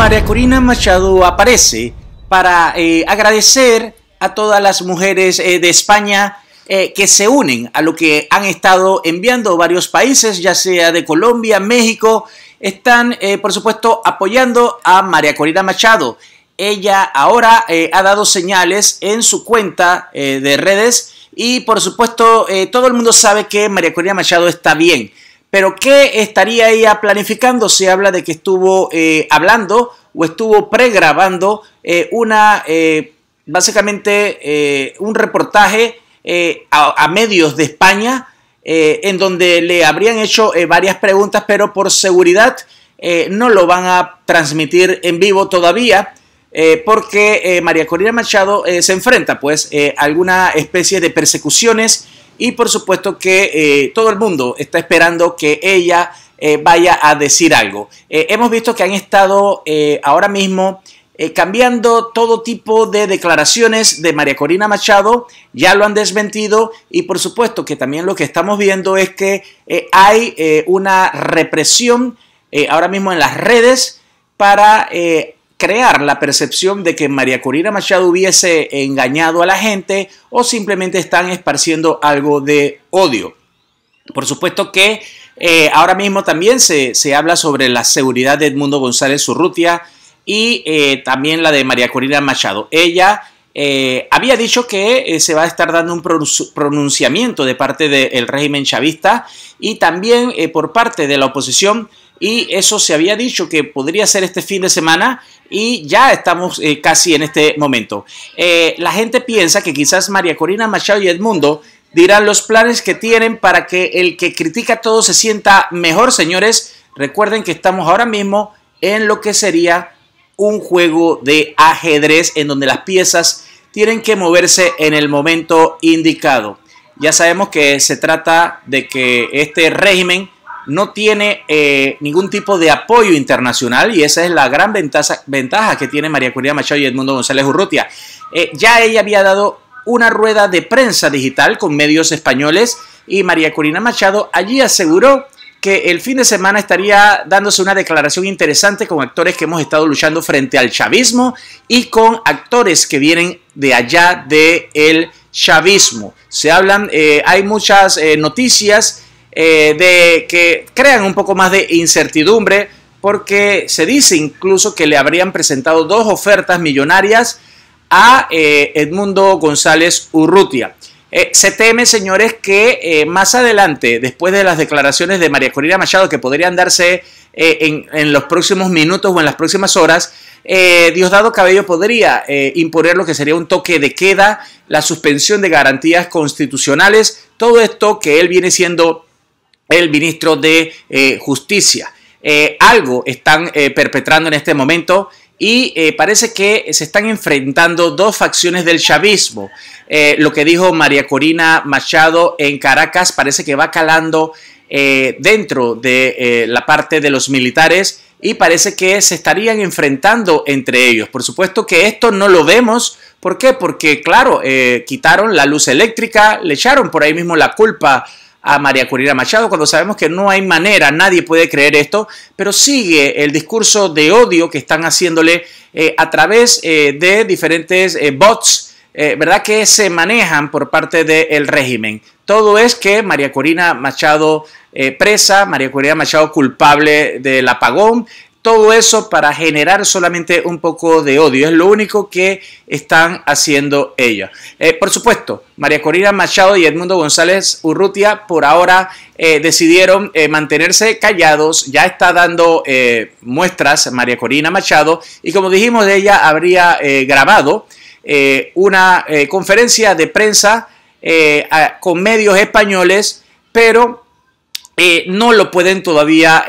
María Corina Machado aparece para eh, agradecer a todas las mujeres eh, de España eh, que se unen a lo que han estado enviando varios países, ya sea de Colombia, México, están por supuesto apoyando a María Corina Machado. Ella ahora ha dado señales en su cuenta de redes y por supuesto todo el mundo sabe que María Corina Machado está bien. Pero ¿qué estaría ella planificando? Se habla de que estuvo eh, hablando o estuvo pregrabando eh, una, eh, básicamente, un reportaje a, medios de España en donde le habrían hecho varias preguntas, pero por seguridad no lo van a transmitir en vivo todavía. porque María Corina Machado se enfrenta pues a alguna especie de persecuciones y por supuesto que eh, todo el mundo está esperando que ella eh, vaya a decir algo. Eh, hemos visto que han estado ahora mismo cambiando todo tipo de declaraciones de María Corina Machado, ya lo han desmentido y por supuesto que también lo que estamos viendo es que hay una represión ahora mismo en las redes para crear la percepción de que María Corina Machado hubiese engañado a la gente o simplemente están esparciendo algo de odio. Por supuesto que eh, ahora mismo también se, habla sobre la seguridad de Edmundo González Urrutia y eh, también la de María Corina Machado. Ella eh, había dicho que se va a estar dando un pronunciamiento de parte del régimen chavista y también por parte de la oposición y eso se había dicho que podría ser este fin de semana y ya estamos eh, casi en este momento. Eh, la gente piensa que quizás María Corina Machado y Edmundo dirán los planes que tienen para que el que critica todo se sienta mejor, señores. Recuerden que estamos ahora mismo en lo que sería un juego de ajedrez en donde las piezas tienen que moverse en el momento indicado. Ya sabemos que se trata de que este régimen no tiene eh, ningún tipo de apoyo internacional y esa es la gran ventaja, ventaja que tiene María Corina Machado y Edmundo González Urrutia. Eh, ya ella había dado una rueda de prensa digital con medios españoles y María Corina Machado allí aseguró que el fin de semana estaría dándose una declaración interesante con actores que hemos estado luchando frente al chavismo y con actores que vienen de allá del chavismo. Se hablan, eh, hay muchas noticias eh, de que crean un poco más de incertidumbre, porque se dice incluso que le habrían presentado dos ofertas millonarias a eh, Edmundo González Urrutia. Eh, se teme, señores, que más adelante, después de las declaraciones de María Corina Machado, que podrían darse en, en, los próximos minutos o en las próximas horas, Diosdado Cabello podría imponer lo que sería un toque de queda, la suspensión de garantías constitucionales, todo esto que él viene siendo el ministro de eh, Justicia. Eh, algo están eh, perpetrando en este momento y parece que se están enfrentando dos facciones del chavismo. lo que dijo María Corina Machado en Caracas parece que va calando dentro de la parte de los militares y parece que se estarían enfrentando entre ellos. Por supuesto que esto no lo vemos. ¿Por qué? Porque, claro, quitaron la luz eléctrica, le echaron por ahí mismo la culpa a María Corina Machado cuando sabemos que no hay manera, nadie puede creer esto, pero sigue el discurso de odio que están haciéndole eh, a través eh, de diferentes eh, bots. ¿Verdad que se manejan por parte del régimen? Todo es que María Corina Machado presa, María Corina Machado culpable del apagón, todo eso para generar solamente un poco de odio. Es lo único que están haciendo ellos. Eh, por supuesto, María Corina Machado y Edmundo González Urrutia por ahora eh, decidieron eh, mantenerse callados. Ya está dando muestras María Corina Machado y como dijimos, ella habría grabado una conferencia de prensa con medios españoles, pero no lo pueden todavía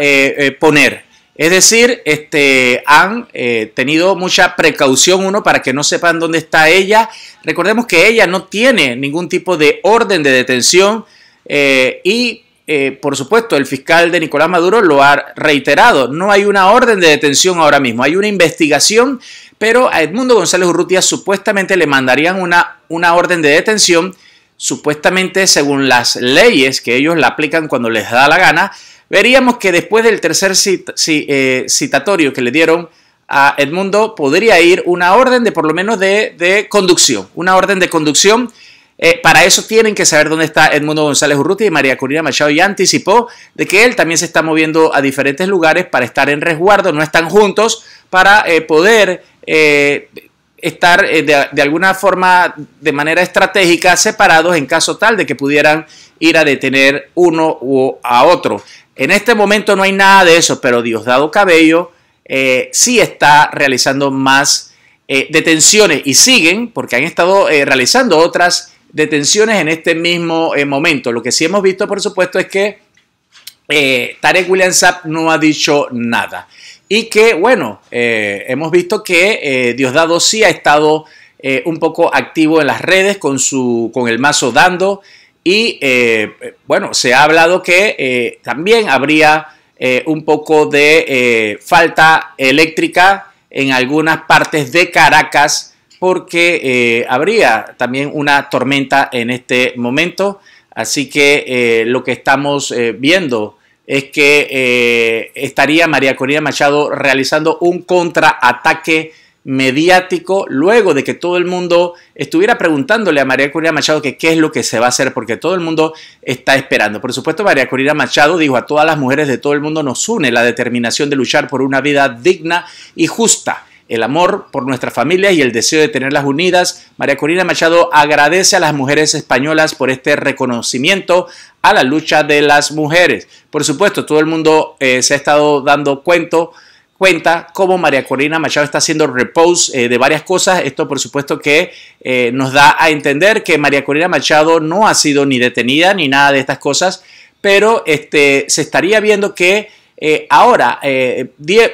poner. Es decir, este, han eh, tenido mucha precaución uno para que no sepan dónde está ella. Recordemos que ella no tiene ningún tipo de orden de detención eh, y, eh, por supuesto, el fiscal de Nicolás Maduro lo ha reiterado. No hay una orden de detención ahora mismo, hay una investigación, pero a Edmundo González Urrutia supuestamente le mandarían una, una orden de detención, supuestamente según las leyes que ellos la aplican cuando les da la gana veríamos que después del tercer eh, citatorio que le dieron a Edmundo, podría ir una orden de por lo menos de, conducción, una orden de conducción. Eh, para eso tienen que saber dónde está Edmundo González Urruti y María Corina Machado ya anticipó de que él también se está moviendo a diferentes lugares para estar en resguardo, no están juntos, para eh, poder estar de, de, alguna forma, de manera estratégica, separados en caso tal de que pudieran ir a detener uno u a otro. En este momento no hay nada de eso, pero Diosdado Cabello eh, sí está realizando más eh, detenciones y siguen porque han estado eh, realizando otras detenciones en este mismo momento. Lo que sí hemos visto, por supuesto, es que Tarek William Saab no ha dicho nada. Y que, bueno, hemos visto que Diosdado sí ha estado un poco activo en las redes con, su, con el mazo dando. Y eh, bueno, se ha hablado que eh, también habría eh, un poco de falta eléctrica en algunas partes de Caracas porque habría también una tormenta en este momento. Así que lo que estamos viendo es que estaría María Corina Machado realizando un contraataque mediático luego de que todo el mundo estuviera preguntándole a María Corina Machado que qué es lo que se va a hacer, porque todo el mundo está esperando. Por supuesto, María Corina Machado dijo a todas las mujeres de todo el mundo nos une la determinación de luchar por una vida digna y justa. El amor por nuestras familias y el deseo de tenerlas unidas. María Corina Machado agradece a las mujeres españolas por este reconocimiento a la lucha de las mujeres. Por supuesto, todo el mundo eh, se ha estado dando cuenta cuenta cómo María Corina Machado está haciendo repose eh, de varias cosas. Esto por supuesto que eh, nos da a entender que María Corina Machado no ha sido ni detenida ni nada de estas cosas, pero este, se estaría viendo que eh, ahora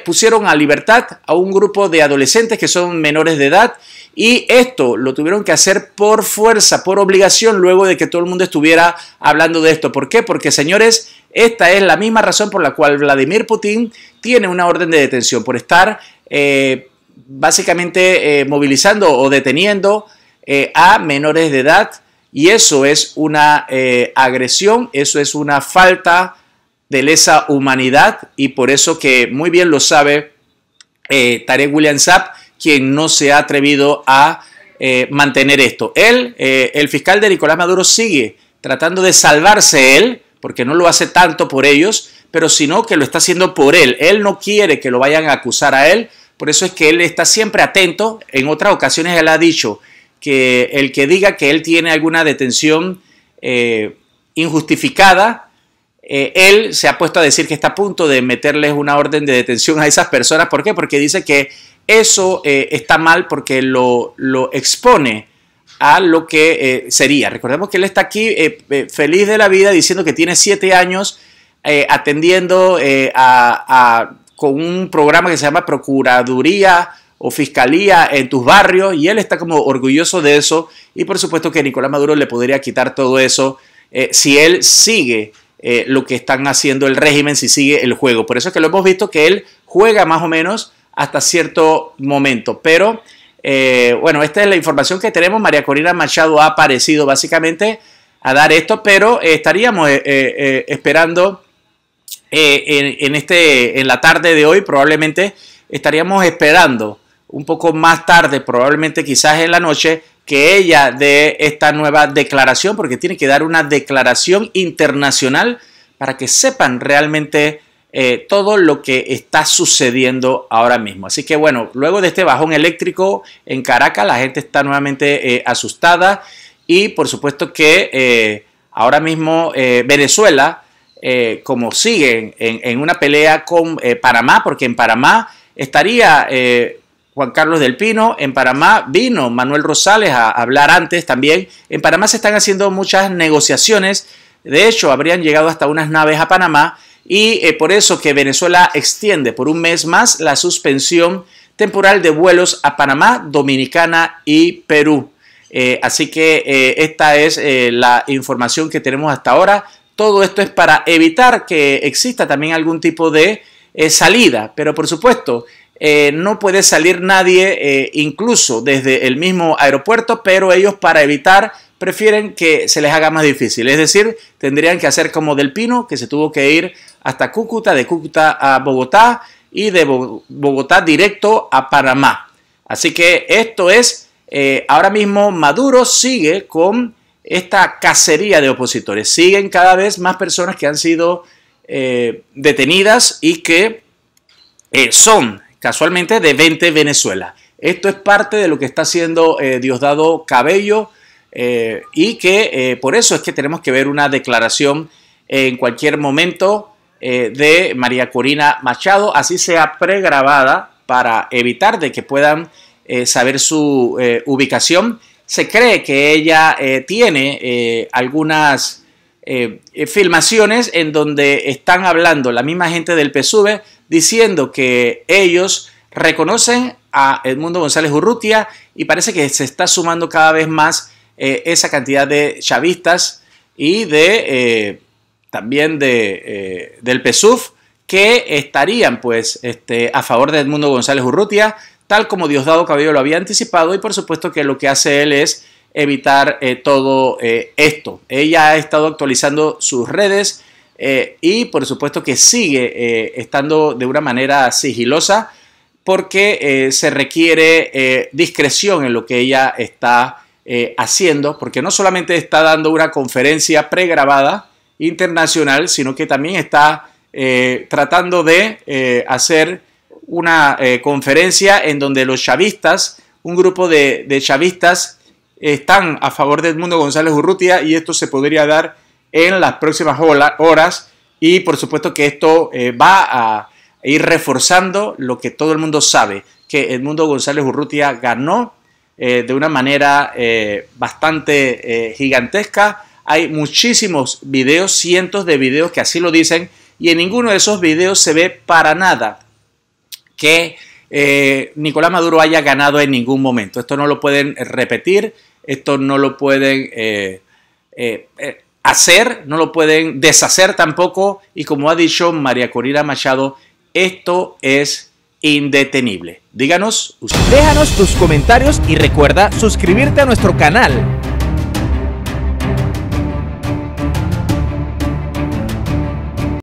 pusieron a libertad a un grupo de adolescentes que son menores de edad y esto lo tuvieron que hacer por fuerza, por obligación, luego de que todo el mundo estuviera hablando de esto. ¿Por qué? Porque señores, esta es la misma razón por la cual Vladimir Putin tiene una orden de detención por estar eh, básicamente eh, movilizando o deteniendo eh, a menores de edad y eso es una agresión, eso es una falta de lesa humanidad y por eso que muy bien lo sabe Tarek William Saab, quien no se ha atrevido a mantener esto. Él, el fiscal de Nicolás Maduro sigue tratando de salvarse él, porque no lo hace tanto por ellos, pero sino que lo está haciendo por él. Él no quiere que lo vayan a acusar a él, por eso es que él está siempre atento. En otras ocasiones él ha dicho que el que diga que él tiene alguna detención eh, injustificada, eh, él se ha puesto a decir que está a punto de meterles una orden de detención a esas personas. ¿Por qué? Porque dice que eso eh, está mal porque lo, lo expone a lo que eh, sería. Recordemos que él está aquí eh, eh, feliz de la vida diciendo que tiene siete años atendiendo con un programa que se llama Procuraduría o Fiscalía en tus barrios y él está como orgulloso de eso y por supuesto que Nicolás Maduro le podría quitar todo eso si él sigue lo que están haciendo el régimen, si sigue el juego. Por eso es que lo hemos visto que él juega más o menos hasta cierto momento, pero eh, bueno, esta es la información que tenemos. María Corina Machado ha aparecido básicamente a dar esto, pero estaríamos eh, eh, esperando este, en la tarde de hoy, probablemente estaríamos esperando un poco más tarde, probablemente quizás en la noche, que ella dé esta nueva declaración, porque tiene que dar una declaración internacional para que sepan realmente eh, todo lo que está sucediendo ahora mismo. Así que bueno, luego de este bajón eléctrico en Caracas, la gente está nuevamente eh, asustada y por supuesto que eh, ahora mismo Venezuela, como sigue en, una pelea con Panamá, porque en Panamá estaría... Juan Carlos del Pino. En Panamá vino Manuel Rosales a hablar antes también. En Panamá se están haciendo muchas negociaciones. De hecho, habrían llegado hasta unas naves a Panamá y eh, por eso que Venezuela extiende por un mes más la suspensión temporal de vuelos a Panamá, Dominicana y Perú. Eh, así que eh, esta es la información que tenemos hasta ahora. Todo esto es para evitar que exista también algún tipo de salida, pero por supuesto no puede salir nadie, incluso desde el mismo aeropuerto, pero ellos para evitar prefieren que se les haga más difícil. Es decir, tendrían que hacer como Del Pino, que se tuvo que ir hasta Cúcuta, de Cúcuta a Bogotá y de Bogotá directo a Panamá. Así que esto es, eh, ahora mismo Maduro sigue con esta cacería de opositores. Siguen cada vez más personas que han sido eh, detenidas y que eh, son casualmente de 20 Venezuela. Esto es parte de lo que está haciendo Diosdado Cabello eh, y que eh, por eso es que tenemos que ver una declaración en cualquier momento eh, de María Corina Machado, así sea pregrabada para evitar de que puedan saber su ubicación. Se cree que ella tiene algunas filmaciones en donde están hablando la misma gente del PSUV diciendo que ellos reconocen a Edmundo González Urrutia y parece que se está sumando cada vez más eh, esa cantidad de chavistas y de eh, también de, eh, del PSUF que estarían pues este, a favor de Edmundo González Urrutia, tal como Diosdado Cabello lo había anticipado y por supuesto que lo que hace él es evitar todo esto. Ella ha estado actualizando sus redes y por supuesto que sigue estando de una manera sigilosa porque se requiere discreción en lo que ella está eh, haciendo, porque no solamente está dando una conferencia pregrabada internacional, sino que también está eh, tratando de eh, hacer una conferencia en donde los chavistas, un grupo de, chavistas, están a favor de Edmundo González Urrutia y esto se podría dar en las próximas horas y por supuesto que esto va a ir reforzando lo que todo el mundo sabe, que Edmundo González Urrutia ganó eh, de una manera eh, bastante eh, gigantesca. Hay muchísimos videos, cientos de videos que así lo dicen, y en ninguno de esos videos se ve para nada que Nicolás Maduro haya ganado en ningún momento. Esto no lo pueden repetir, esto no lo pueden hacer, no lo pueden deshacer tampoco, y como ha dicho María Corina Machado, esto es indetenible. Díganos Déjanos tus comentarios y recuerda suscribirte a nuestro canal.